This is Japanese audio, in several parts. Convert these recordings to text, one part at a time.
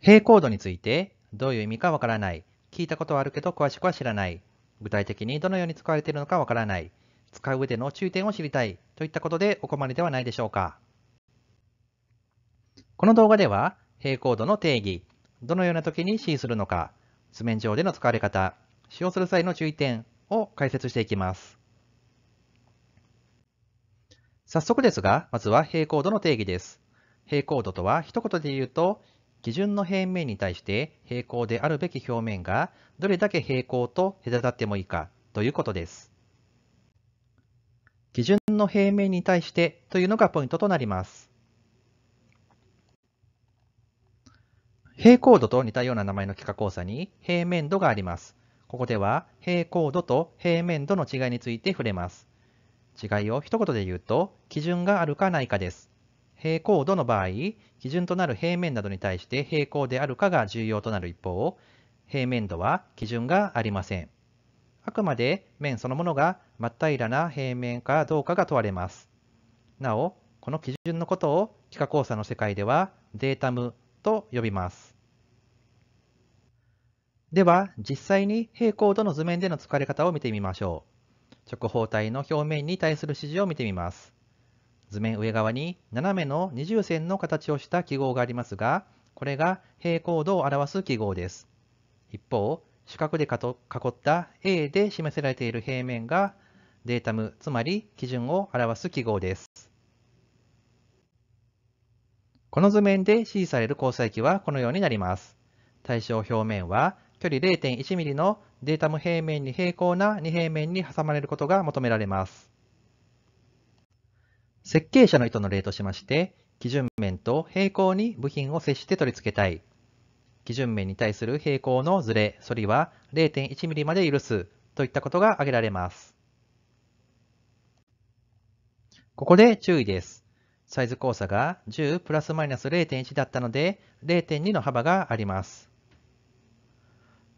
平行度についてどういう意味かわからない。聞いたことはあるけど詳しくは知らない。具体的にどのように使われているのかわからない。使う上での注意点を知りたいといったことでお困りではないでしょうか。この動画では平行度の定義、どのような時に C するのか、図面上での使われ方、使用する際の注意点を解説していきます。早速ですが、まずは平行度の定義です。平行度とは一言で言うと、基準の平面に対して平行であるべき表面がどれだけ平行と隔たってもいいかということです。基準の平面に対してというのがポイントとなります。平行度と似たような名前の幾何交差に平面度があります。ここでは平行度と平面度の違いについて触れます。違いを一言で言うと、基準があるかないかです。平行度の場合、基準となる平面などに対して平行であるかが重要となる一方、平面度は基準がありません。あくまで面そのものが真っ平らな平面かどうかが問われます。なお、この基準のことを幾何交差の世界ではデータムと呼びます。では、実際に平行度の図面での使われ方を見てみましょう。直方体の表面に対する指示を見てみます。図面上側に斜めの二重線の形をした記号がありますが、これが平行度を表す記号です。一方、四角で囲った A で示せられている平面がデータム、つまり基準を表す記号です。この図面で指示される交際器はこのようになります。対象表面は距離 0.1mm のデータム平面に平行な2平面に挟まれることが求められます。設計者の意図の例としまして、基準面と平行に部品を接して取り付けたい。基準面に対する平行のズレ、反りは 0.1mm まで許すといったことが挙げられます。ここで注意です。サイズ交差が10プラスマイナス0.1だったので0.2の幅があります。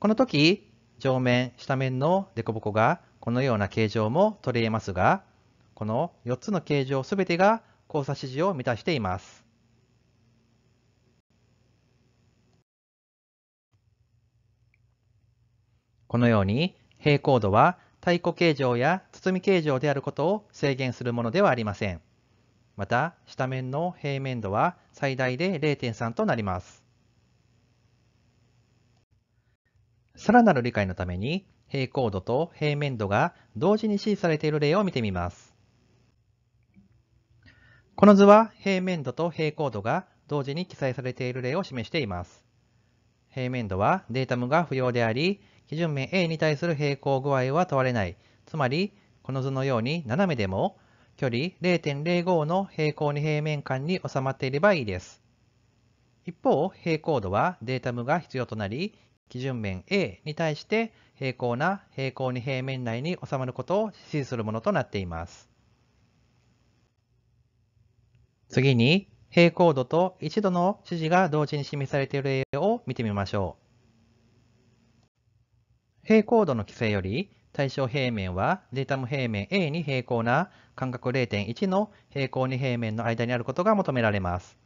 この時、上面、下面の凸凹がこのような形状も取り得ますが、この4つの形状すべてが交差指示を満たしています。このように平行度は太鼓形状や包み形状であることを制限するものではありません。また下面の平面度は最大で0.3となります。さらなる理解のために平行度と平面度が同時に指示されている例を見てみます。この図は平面度と平行度が同時に記載されている例を示しています。平面度はデータムが不要であり、基準面 A に対する平行具合は問われない。つまり、この図のように斜めでも距離0.05の平行に平面間に収まっていればいいです。一方、平行度はデータムが必要となり、基準面 A に対して平行な平行に平面内に収まることを指示するものとなっています。次に、平行度と1度の指示が同時に示されている例を見てみましょう。平行度の規制より、対象平面はデータム平面 A に平行な間隔0.1の平行2平面の間にあることが求められます。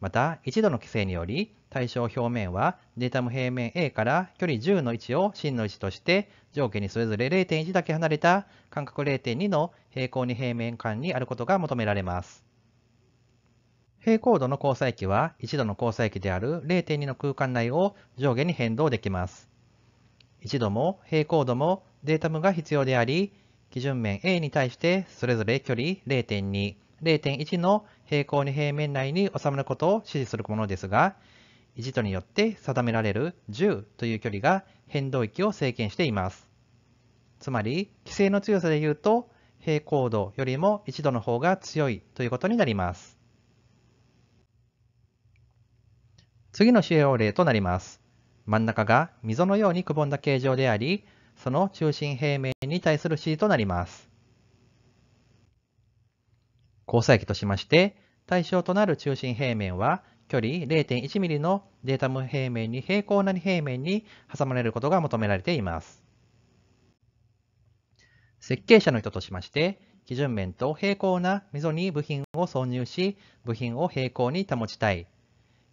また、1度の規制により、対象表面はデータム平面 A から距離10の位置を真の位置として、上下にそれぞれ0.1だけ離れた間隔0.2の平行2平面間にあることが求められます。平行度の交際期は1度の交際期である0.2の空間内を上下に変動できます。1度も平行度もデータムが必要であり、基準面 A に対してそれぞれ距離0.2、0.1の平行に平面内に収まることを指示するものですが、1度によって定められる10という距離が変動域を制限しています。つまり、規制の強さで言うと、平行度よりも1度の方が強いということになります。次の主要例となります。真ん中が溝のようにくぼんだ形状であり、その中心平面に対する C となります。交際期としまして、対象となる中心平面は、距離 0.1mm のデータム平面に平行なり平面に挟まれることが求められています。設計者の人としまして、基準面と平行な溝に部品を挿入し、部品を平行に保ちたい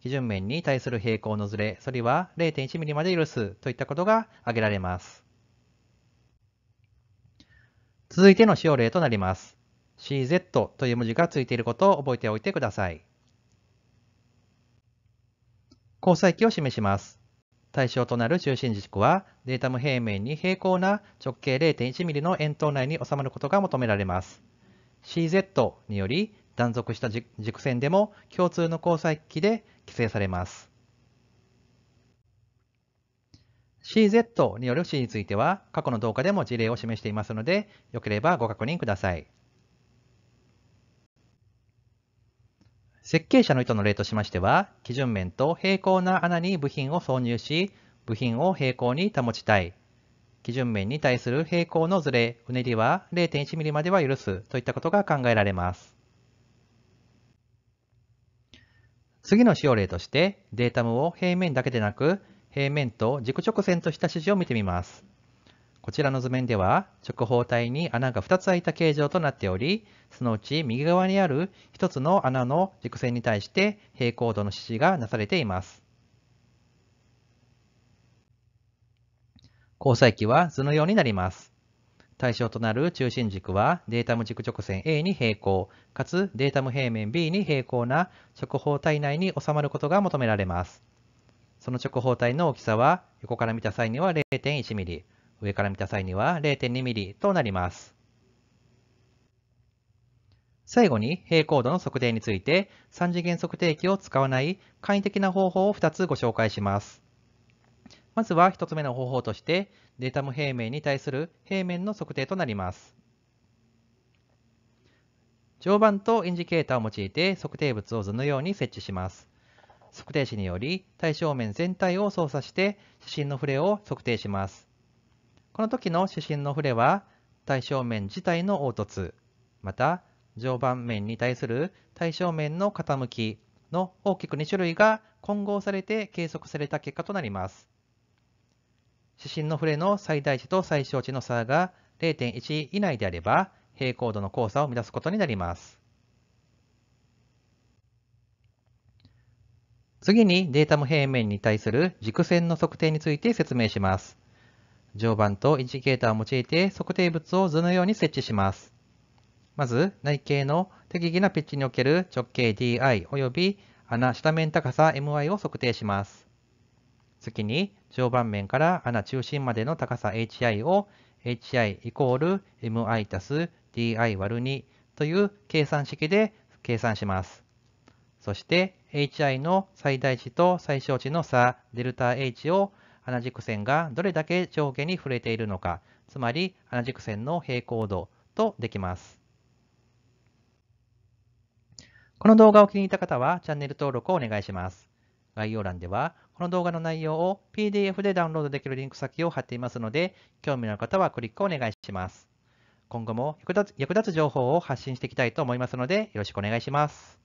基準面に対する平行のずれ、それは 0.1mm まで許すといったことが挙げられます。続いての使用例となります。CZ という文字がついていることを覚えておいてください。交際期を示します。対象となる中心軸はデータム平面に平行な直径 0.1mm の円筒内に収まることが求められます。CZ により断続した軸線でも共通の交際期で規制されます。CZ による C については過去の動画でも事例を示していますので、よければご確認ください。設計者の意図の例としましては、基準面と平行な穴に部品を挿入し、部品を平行に保ちたい。基準面に対する平行のずれ、うねりは 0.1mm までは許すといったことが考えられます。次の使用例としてデータムを平面だけでなく平面と軸直線とした指示を見てみます。こちらの図面では直方体に穴が2つ開いた形状となっておりそのうち右側にある1つの穴の軸線に対して平行度の指示がなされています。交際期は図のようになります。対象となる中心軸はデータム軸直線 A に平行、かつデータム平面 B に平行な直方体内に収まることが求められます。その直方体の大きさは横から見た際には 0.1mm、上から見た際には 0.2mm となります。最後に平行度の測定について3次元測定器を使わない簡易的な方法を2つご紹介します。まずは1つ目の方法として、データム平面に対する平面の測定となります。常盤とインジケーターを用いて測定物を図のように設置します。測定士により対象面全体を操作して指針のフれを測定します。この時の指針のフれは対象面自体の凹凸、また常盤面に対する対象面の傾きの大きく2種類が混合されて計測された結果となります。指針の触れの最大値と最小値の差が0.1以内であれば、平行度の交差を目指すことになります。次にデータ無平面に対する軸線の測定について説明します。上板とインジケーターを用いて測定物を図のように設置します。まず、内径の適宜なピッチにおける直径 DI 及び穴下面高さ m y を測定します。次に上盤面から穴中心までの高さ HI を HI イコール MI たす DI 割る2という計算式で計算します。そして HI の最大値と最小値の差デルタ H を穴軸線がどれだけ上下に触れているのか、つまり穴軸線の平行度とできます。この動画を気に入った方はチャンネル登録をお願いします。概要欄ではこの動画の内容を PDF でダウンロードできるリンク先を貼っていますので、興味のある方はクリックお願いします。今後も役立つ役立つ情報を発信していきたいと思いますので、よろしくお願いします。